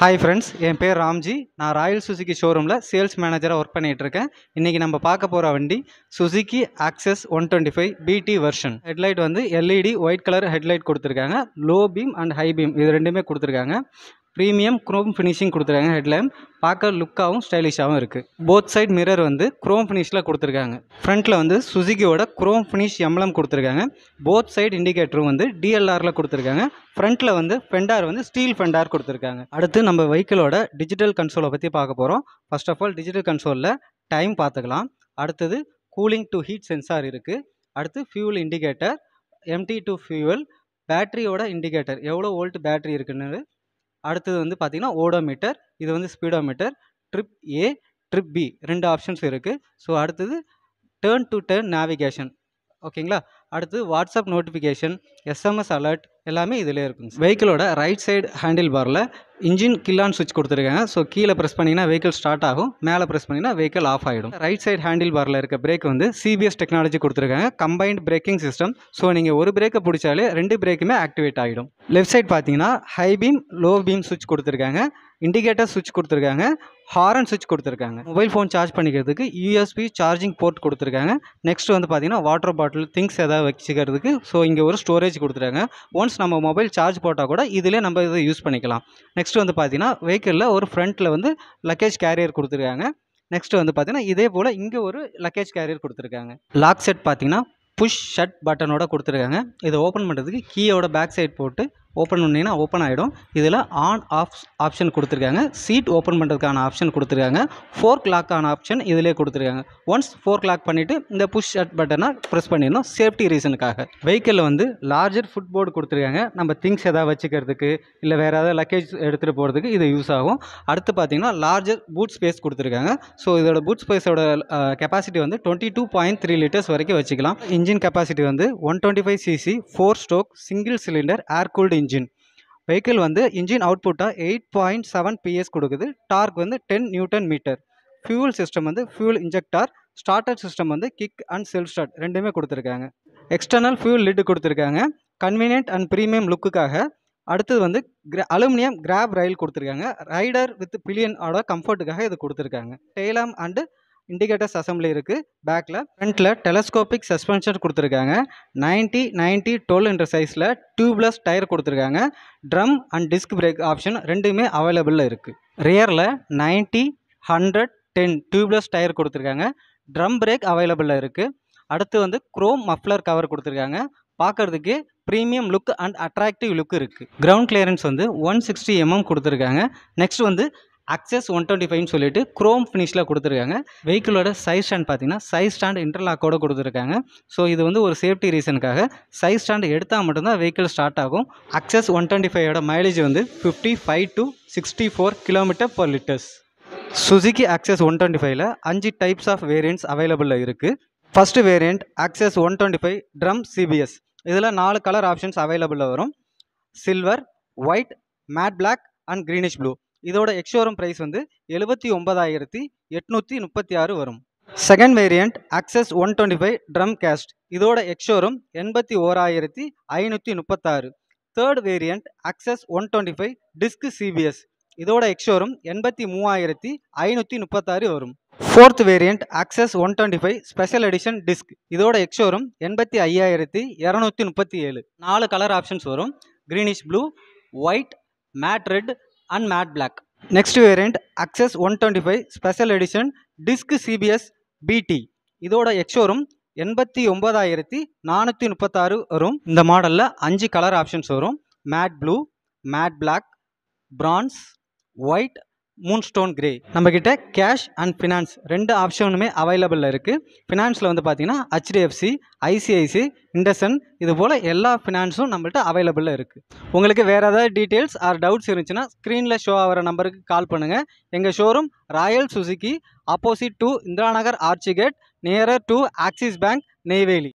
hi friends என் பேர் ராம்ஜி நான் Royal Suzuki ஷோரூமில் சேல்ஸ் மேனேஜராக ஒர்க் பண்ணிகிட்ருக்கேன் இன்றைக்கி நம்ம பார்க்க போகிற வண்டி Suzuki Access one twenty five BT version headlight வந்து எல்இடி ஒயிட் கலர் ஹெட்லைட் கொடுத்துருக்காங்க low beam and high beam இது ரெண்டுமே கொடுத்துருக்காங்க ப்ரீமியம் குரோம் ஃபினிஷிங் கொடுத்துருக்காங்க ஹெட்லைம் பார்க்க லுக்காகவும் ஸ்டைலிஷாகவும் இருக்குது போத் சைட் மிரர் வந்து குரோம் ஃபினிஷில் கொடுத்துருக்காங்க ஃப்ரண்ட்டில் வந்து சுசுகியோட குரோம் ஃபினிஷ் எம்எல்எம் கொடுத்துருக்காங்க போத் சைட் இண்டிகேட்டரும் வந்து டிஎல்ஆரில் கொடுத்துருக்காங்க ஃப்ரண்ட்டில் வந்து ஃபெண்டார் வந்து ஸ்டீல் ஃபெண்டார் கொடுத்துருக்காங்க அடுத்து நம்ம வெஹிக்கிளோட டிஜிட்டல் கன்சோலை பற்றி பார்க்க போகிறோம் ஃபர்ஸ்ட் ஆஃப் ஆல் டிஜிட்டல் கன்சோலில் டைம் பார்த்துக்கலாம் அடுத்தது கூலிங் டு ஹீட் சென்சார் இருக்குது அடுத்து fuel indicator empty to fuel பேட்டரியோட இண்டிகேட்டர் எவ்வளோ ஓல்ட் பேட்டரி இருக்குன்னு அடுத்தது வந்து பார்த்திங்கன்னா ஓடோமீட்டர் இது வந்து speedometer trip A trip B ரெண்டு ஆப்ஷன்ஸ் இருக்குது ஸோ அடுத்தது டேர்ன் டு டேர்ன் நேவிகேஷன் ஓகேங்களா அடுத்து வாட்ஸ்அப் நோட்டிஃபிகேஷன் எஸ்எம்எஸ் அலர்ட் எல்லாமே இதில் இருக்குங்க வெஹிக்கிளோட ரைட் சைடு ஹேண்டில் பாரில் இன்ஜின் கில்லான் சுவிட்ச் கொடுத்துருக்காங்க ஸோ கீழே ப்ரெஸ் பண்ணிங்கன்னா வெஹிக்கல் ஸ்டார்ட் ஆகும் மேலே ப்ரெஸ் பண்ணிங்கன்னா வெஹிக்கல் ஆஃப் ஆகிடும் ரைட் சைட் ஹேண்டில் பாரில் இருக்க பிரேக் வந்து சிபிஎஸ் டெக்னாலஜி கொடுத்துருக்காங்க கம்பைன்ட் பிரேக்கிங் சிஸ்டம் ஸோ நீங்கள் ஒரு பிரேக்கை பிடிச்சாலே ரெண்டு பிரேக்குமே ஆக்டிவேட் ஆகிடும் லெஃப்ட் சைட் பார்த்தீங்கன்னா ஹை பீம் லோ பீம் சுவிட்ச் கொடுத்துருக்காங்க இண்டிகேட்டர் சுவிட்ச் கொடுத்துருக்காங்க ஹாரன் சுவிட்ச் கொடுத்துருக்காங்க மொபைல் ஃபோன் சார்ஜ் பண்ணிக்கிறதுக்கு யூஎஸ்பி சார்ஜிங் போர்ட் கொடுத்துருக்காங்க நெக்ஸ்ட் வந்து பார்த்தீங்கன்னா வாட்டர் பாட்டில் திங்ஸ் எதாவது வச்சுக்கிறதுக்கு ஸோ இங்கே ஒரு ஸ்டோரேஜ் கொடுத்துருக்காங்க ஒன்ஸ் நம்ம மொபைல் சார்ஜ் போட்டால் கூட இதிலே நம்ம இதை யூஸ் பண்ணிக்கலாம் நெக்ஸ்ட் நெக்ஸ்ட் வந்து பார்த்தீங்கன்னா வெஹிக்கிளில் ஒரு ஃப்ரண்ட்டில் வந்து லக்கேஜ் கேரியர் கொடுத்துருக்காங்க நெக்ஸ்ட்டு வந்து பார்த்தீங்கன்னா இதே போல் இங்கே ஒரு லக்கேஜ் கேரியர் கொடுத்துருக்காங்க லாக் செட் பார்த்தீங்கன்னா புஷ் ஷட் பட்டனோட கொடுத்துருக்காங்க இதை ஓப்பன் பண்ணுறதுக்கு கீயோட பேக் சைட் போட்டு ஓப்பன் பண்ணிங்கன்னா ஓப்பன் ஆகிடும் இதில் ஆன் ஆஃப் ஆப்ஷன் கொடுத்துருக்காங்க சீட் ஓப்பன் பண்ணுறதுக்கான ஆப்ஷன் கொடுத்துருக்காங்க ஃபோர் கிளாக்கான ஆப்ஷன் இதிலே கொடுத்துருக்காங்க ஒன்ஸ் ஃபோர் கிளாக் பண்ணிவிட்டு இந்த புஷ் அட் பட்டனை ப்ரெஸ் பண்ணிடணும் சேஃப்டி ரீசனுக்காக வெஹிக்கிளில் வந்து லார்ஜர் ஃபுட் போர்டு கொடுத்துருக்காங்க நம்ம திங்ஸ் எதாவது வச்சுக்கிறதுக்கு இல்லை வேறு ஏதாவது லக்கேஜ் எடுத்துகிட்டு போகிறதுக்கு இது யூஸ் ஆகும் அடுத்து பார்த்திங்கன்னா லார்ஜர் பூட் ஸ்பேஸ் கொடுத்துருக்காங்க ஸோ இதோட பூட் ஸ்பேஸோட கெப்பாசிட்டி வந்து twenty two point three litres வரைக்கும் வச்சுக்கலாம் இன்ஜின் கெப்பாசிட்டி வந்து one twenty five CC four stroke single cylinder air cooled engine vehicle வந்து இன்ஜின் அவுட்புட்டாக எயிட் பாயிண்ட் செவன் பிஎஸ் கொடுக்குது டார்க் வந்து ten newton metre fuel system வந்து fuel injector starter system வந்து kick and self start ரெண்டுமே கொடுத்துருக்காங்க external fuel lid கொடுத்துருக்காங்க convenient and premium லுக்குக்காக அடுத்தது வந்து கிரா அலுமினியம் கிராப் ரயில் கொடுத்துருக்காங்க ரைடர் வித் பிலியனோட கம்ஃபர்ட்டுக்காக இது கொடுத்துருக்காங்க டெய்லாம் அண்டு இண்டிகேட்டர்ஸ் அசம்பிளி இருக்குது பேக்கில் ஃப்ரண்ட்டில் டெலஸ்கோபிக் சஸ்பென்ஷன் கொடுத்துருக்காங்க நைன்ட்டி நைன்டி டுவெல் என்ற சைஸில் டியூப்லெஸ் டயர் கொடுத்துருக்காங்க drum and disc brake option ரெண்டுமே அவைலபிளில் இருக்குது ரியரில் ninety hundred ten tubeless tyre கொடுத்துருக்காங்க ட்ரம் பிரேக் அவைலபிளில் இருக்குது அடுத்து வந்து குரோம் மஃப்ளர் கவர் கொடுத்துருக்காங்க பார்க்குறதுக்கு premium look and attractive look இருக்குது கிரவுண்ட் கிளியரன்ஸ் வந்து ஒன் சிக்ஸ்டி எம்எம் கொடுத்துருக்காங்க நெக்ஸ்ட் வந்து அக்சஸ் ஒன் டுவெண்ட்டி ஃபைவ்னு சொல்லிட்டு க்ரோம் ஃபினிஷில் கொடுத்துருக்காங்க வெஹிக்கிளோட சைஸ் ஸ்டாண்ட் பார்த்தீங்கன்னா சைஸ் ஸ்டாண்ட் இன்டர்லாக்கோடு கொடுத்துருக்காங்க ஸோ இது வந்து ஒரு சேஃப்டி ரீசனுக்காக சைஸ் ஸ்டாண்ட் எடுத்தால் மட்டும்தான் வெஹிக்கிள் ஸ்டார்ட் ஆகும் அக்சஸ் ஒன் டுவெண்ட்டி ஃபைவோட மைலேஜ் வந்து fifty five to sixty four kilometre per litres Suzuki Access one twenty ஃபைவ்ல அஞ்சு டைப்ஸ் ஆஃப் வேரியன்ட்ஸ் அவைலபிளில் இருக்குது first variant Access one twenty five drum CBS இதில் நாலு கலர் ஆப்ஷன்ஸ் அவைலபிளில் வரும் silver white matte black and greenish blue இதோட ex showroom price வந்து எழுபத்தி ஒன்பதாயிரத்தி எட்நூற்றி முப்பத்தி ஆறு வரும் second variant Access one twenty five drum cast இதோட எக்ஸோரம் எண்பத்தி ஓராயிரத்தி ஐநூற்றி முப்பத்தாறு third variant Access one twenty five disc CBS இதோட எக்ஸோரம் எண்பத்தி மூவாயிரத்தி ஐநூற்றி முப்பத்தாறு வரும் fourth variant Access one twenty five special edition disc இதோட எக்ஸோரம் எண்பத்தி ஐயாயிரத்தி இரநூத்தி முப்பத்தி ஏழு நாலு கலர் ஆப்ஷன்ஸ் வரும் greenish blue white matte red and matte black next variant Access one twenty five special edition disk CBS BT இதோட எக்ஸோரும் எண்பத்தி ஒம்பதாயிரத்தி நானூற்றி முப்பத்தாறு வரும் இந்த மாடலில் அஞ்சு கலர் ஆப்ஷன்ஸ் வரும் matte blue matte black bronze white moonstone grey நம்மக்கிட்ட கேஷ் அண்ட் ஃபினான்ஸ் ரெண்டு ஆப்ஷனுமே அவைலபிளில் இருக்குது ஃபினான்ஸில் வந்து பார்த்திங்கன்னா ஹெச்டிஎஃப்சி ஐசிஐசி இண்டசன் இது போல் எல்லா ஃபினான்ஸும் நம்மள்ட்ட அவைலபிளில் இருக்குது உங்களுக்கு வேறு ஏதாவது டீட்டெயில்ஸ் ஆர் டவுட்ஸ் இருந்துச்சுன்னா ஸ்க்ரீனில் ஷோ ஆகிற நம்பருக்கு கால் பண்ணுங்கள் எங்கள் showroom Royal Suzuki opposite to Indira Nagar arch gate nearer to Axis Bank Neyveli